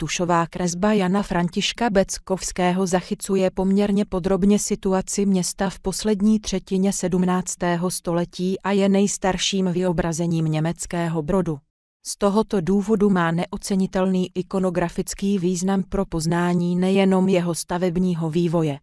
Tušová kresba Jana Františka Beckovského zachycuje poměrně podrobně situaci města v poslední třetině 17. století a je nejstarším vyobrazením německého brodu. Z tohoto důvodu má neocenitelný ikonografický význam pro poznání nejenom jeho stavebního vývoje,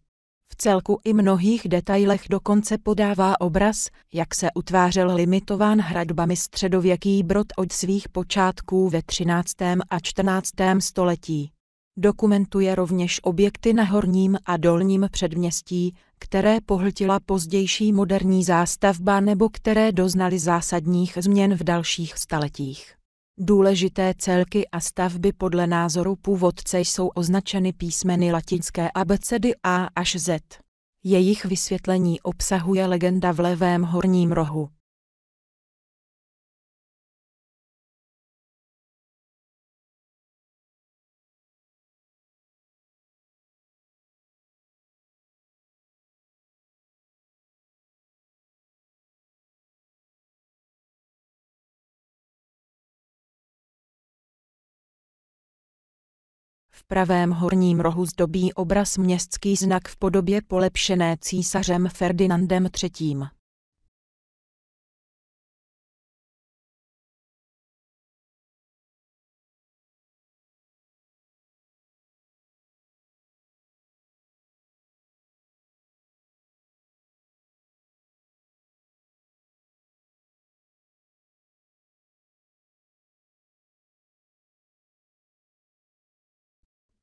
v celku i mnohých detailech dokonce podává obraz, jak se utvářel limitován hradbami středověký brod od svých počátků ve 13. a 14. století. Dokumentuje rovněž objekty na horním a dolním předměstí, které pohltila pozdější moderní zástavba nebo které doznaly zásadních změn v dalších staletích. Důležité celky a stavby podle názoru původce jsou označeny písmeny latinské abecedy A až Z. Jejich vysvětlení obsahuje legenda v levém horním rohu. V pravém horním rohu zdobí obraz městský znak v podobě polepšené císařem Ferdinandem III.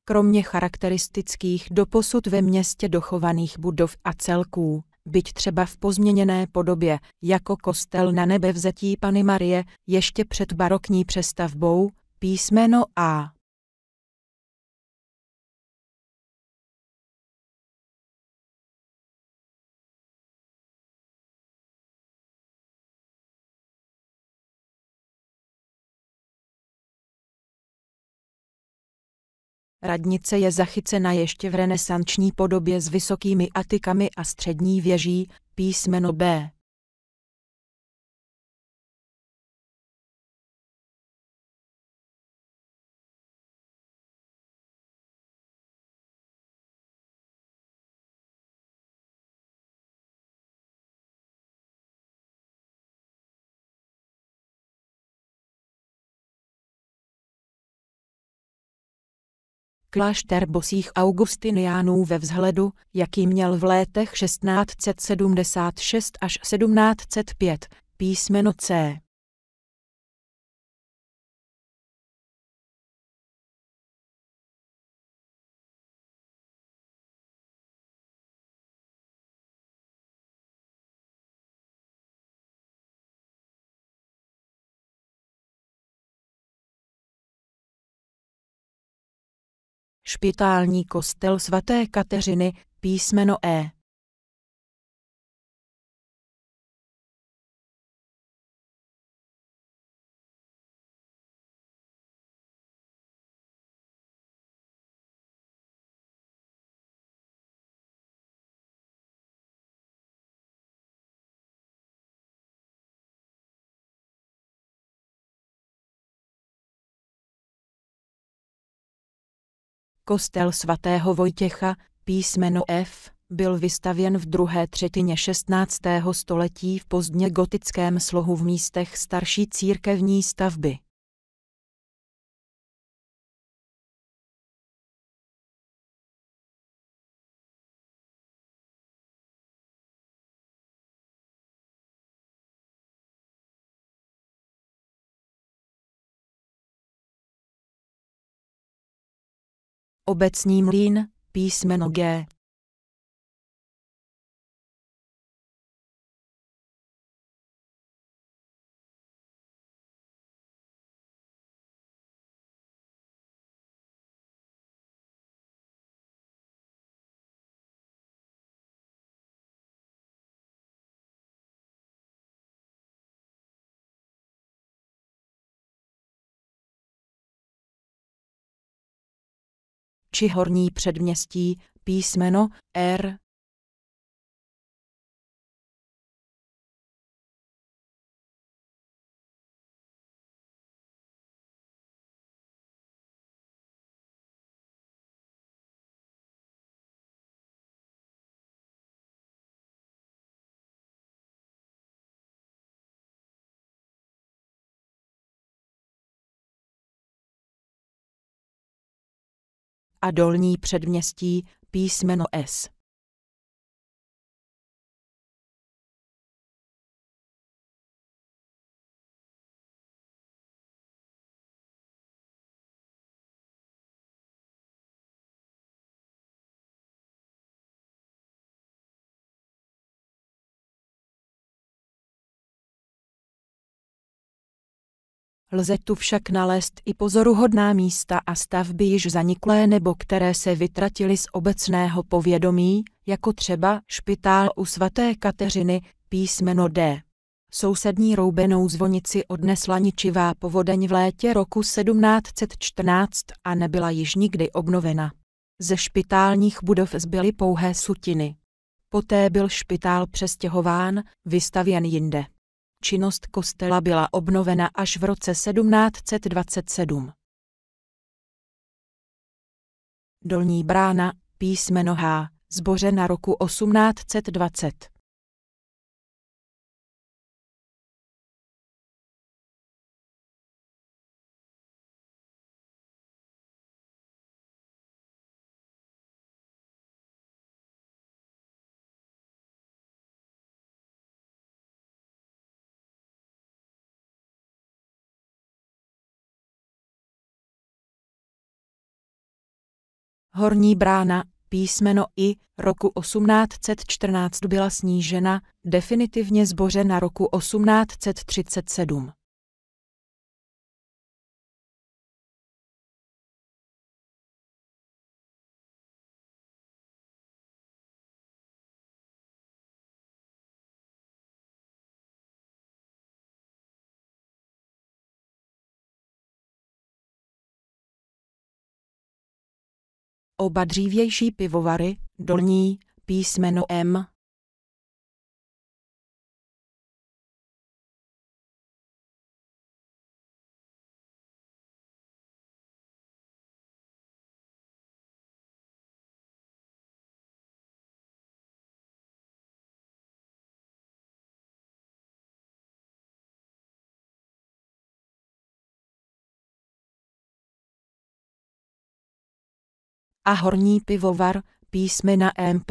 kromě charakteristických doposud ve městě dochovaných budov a celků, byť třeba v pozměněné podobě, jako kostel na nebe vzetí Pany Marie, ještě před barokní přestavbou, písmeno A Radnice je zachycena ještě v renesanční podobě s vysokými atikami a střední věží, písmeno B Klášter bosých augustiniánů ve vzhledu, jaký měl v létech 1676 až 1705, písmeno C. Špitální kostel svaté Kateřiny, písmeno E. Kostel svatého Vojtěcha, písmeno F, byl vystavěn v druhé třetině 16. století v pozdně gotickém slohu v místech starší církevní stavby. obecní mlín, písmeno G, či horní předměstí písmeno R a dolní předměstí písmeno S. Lze tu však nalézt i pozoruhodná místa a stavby již zaniklé nebo které se vytratily z obecného povědomí, jako třeba špitál u svaté Kateřiny, písmeno D. Sousední roubenou zvonici odnesla ničivá povodeň v létě roku 1714 a nebyla již nikdy obnovena. Ze špitálních budov zbyly pouhé sutiny. Poté byl špitál přestěhován, vystavěn jinde činnost kostela byla obnovena až v roce 1727. Dolní brána, písmeno H, zbořena roku 1820. Horní brána, písmeno I, roku 1814 byla snížena, definitivně zbořena roku 1837. Oba dřívější pivovary, dolní, písmeno M, a horní pivovar písmena MP.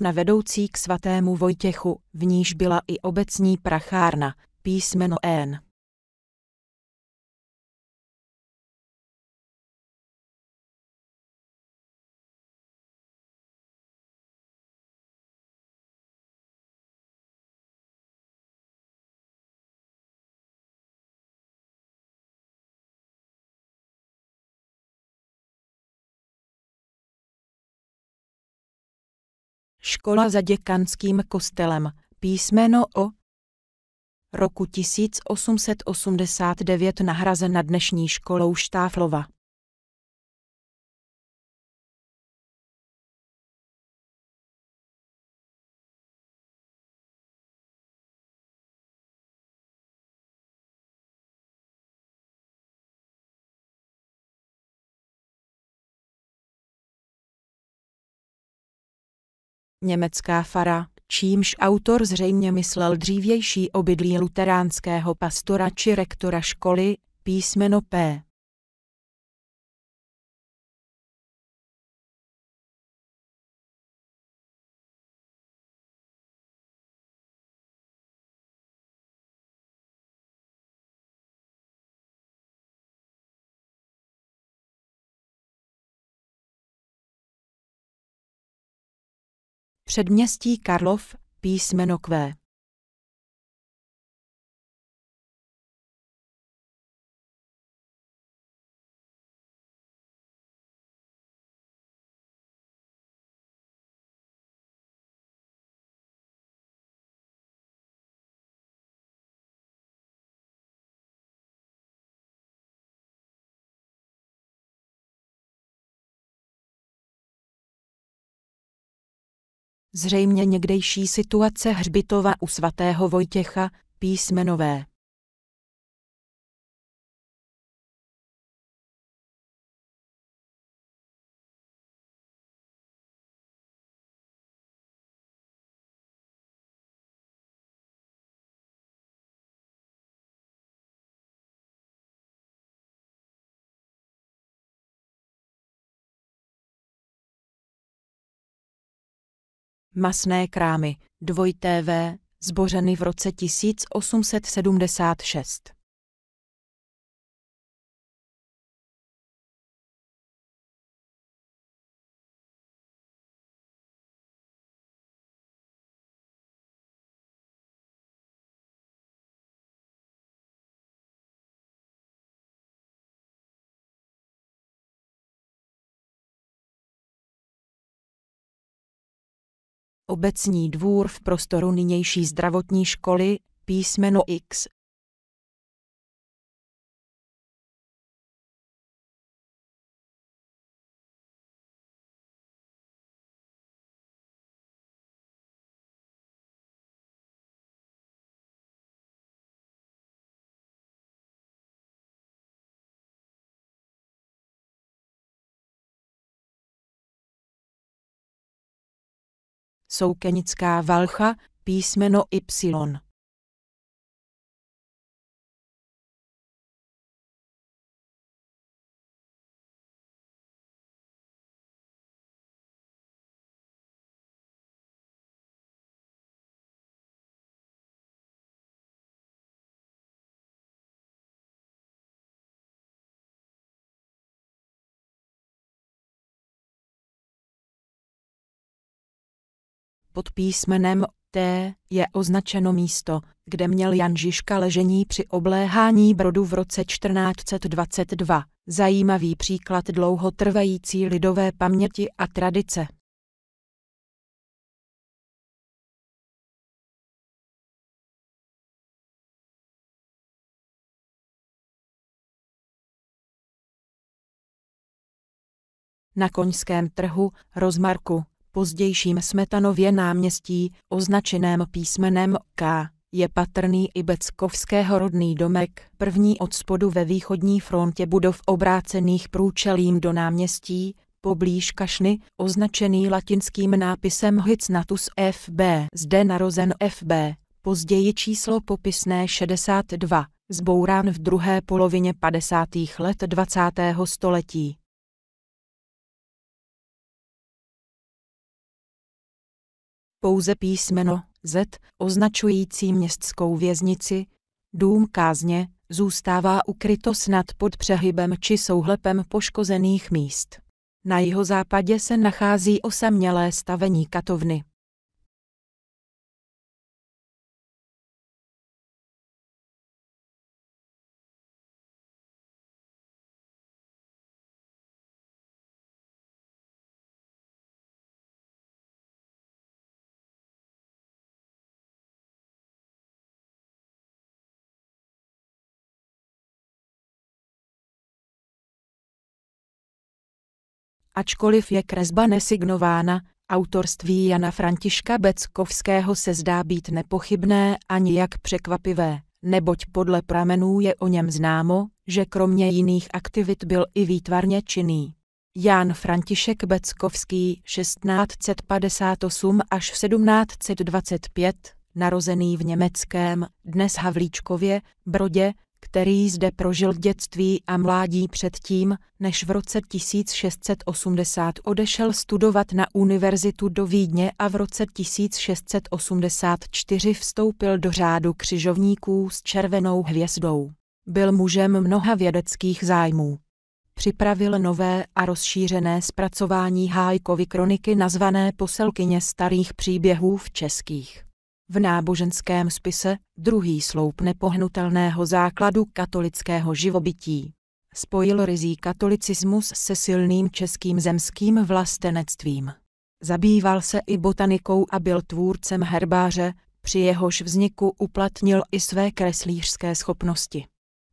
Na vedoucí k svatému Vojtěchu, v níž byla i obecní prachárna, písmeno N. Škola za děkanským kostelem, písmeno O. Roku 1889 nahrazena dnešní školou Štáflova. německá fara, čímž autor zřejmě myslel dřívější obydlí luteránského pastora či rektora školy, písmeno P. Předměstí Karlov, písmeno Q. Zřejmě někdejší situace hřbitova u svatého Vojtěcha, písmenové. masné krámy, dvojité TV, zbořeny v roce 1876. Obecní dvůr v prostoru nynější zdravotní školy písmeno X Soukenická valcha, písmeno Y. Pod písmenem T je označeno místo, kde měl Jan Žižka ležení při obléhání Brodu v roce 1422. Zajímavý příklad dlouhotrvající lidové paměti a tradice. Na koňském trhu, rozmarku, pozdějším Smetanově náměstí, označeném písmenem K, je patrný i Beckovského rodný domek, první od spodu ve východní frontě budov obrácených průčelím do náměstí, poblíž Kašny, označený latinským nápisem Hicnatus FB, zde narozen FB, později číslo popisné 62, zbourán v druhé polovině 50. let 20. století. Pouze písmeno Z, označující městskou věznici, dům kázně, zůstává ukryto snad pod přehybem či souhlepem poškozených míst. Na jeho západě se nachází osamělé stavení katovny. Ačkoliv je kresba nesignována, autorství Jana Františka Beckovského se zdá být nepochybné ani jak překvapivé, neboť podle pramenů je o něm známo, že kromě jiných aktivit byl i výtvarně činný. Jan František Beckovský 1658 až 1725, narozený v německém, dnes Havlíčkově, Brodě, který zde prožil dětství a mládí předtím, než v roce 1680 odešel studovat na univerzitu do Vídně a v roce 1684 vstoupil do řádu křižovníků s červenou hvězdou. Byl mužem mnoha vědeckých zájmů připravil nové a rozšířené zpracování Hájkovy kroniky nazvané Poselkyně starých příběhů v českých v náboženském spise druhý sloup nepohnutelného základu katolického živobytí. Spojil rizí katolicismus se silným českým zemským vlastenectvím. Zabýval se i botanikou a byl tvůrcem herbáře, při jehož vzniku uplatnil i své kreslířské schopnosti.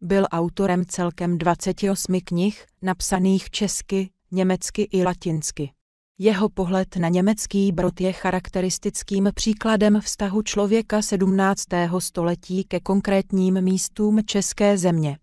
Byl autorem celkem 28 knih, napsaných česky, německy i latinsky. Jeho pohled na německý brod je charakteristickým příkladem vztahu člověka 17. století ke konkrétním místům české země.